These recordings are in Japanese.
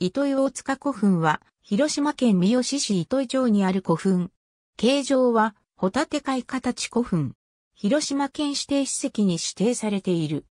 糸魚大塚古墳は、広島県三好市糸魚町にある古墳。形状は、ホタテ貝形古墳。広島県指定史跡に指定されている。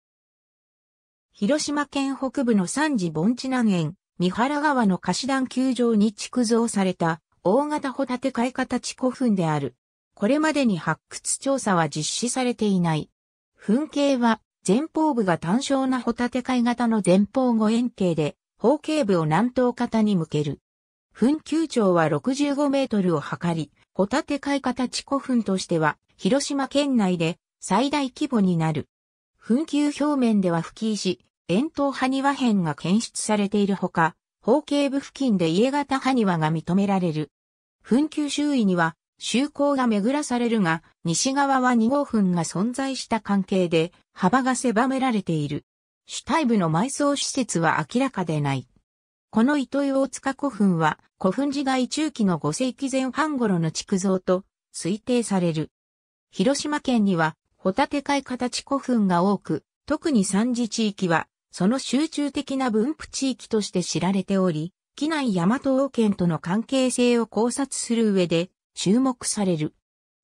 広島県北部の三次盆地南園、三原川の貸し段球場に築造された、大型ホタテ貝形古墳である。これまでに発掘調査は実施されていない。墳形は、前方部が単焦なホタテ貝型の前方五円形で、方形部を南東方に向ける。墳丘長は65メートルを測り、ホタテ海形地古墳としては、広島県内で最大規模になる。墳丘表面では吹石、円筒埴輪片が検出されているほか、方形部付近で家型埴輪が認められる。墳丘周囲には、周口が巡らされるが、西側は2号墳が存在した関係で、幅が狭められている。主体部の埋葬施設は明らかでない。この糸魚大塚古墳は古墳時代中期の5世紀前半頃の築造と推定される。広島県にはホタテ貝形古墳が多く、特に山次地域はその集中的な分布地域として知られており、機内大和王権との関係性を考察する上で注目される。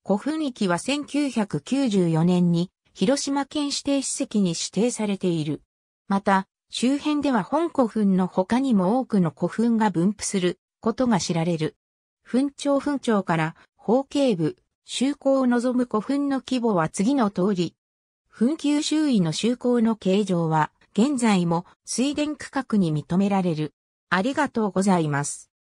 古墳域は1994年に広島県指定史跡に指定されている。また、周辺では本古墳の他にも多くの古墳が分布することが知られる。墳長墳長から法形部、周行を望む古墳の規模は次の通り。墳丘周囲の周行の形状は現在も水田区画に認められる。ありがとうございます。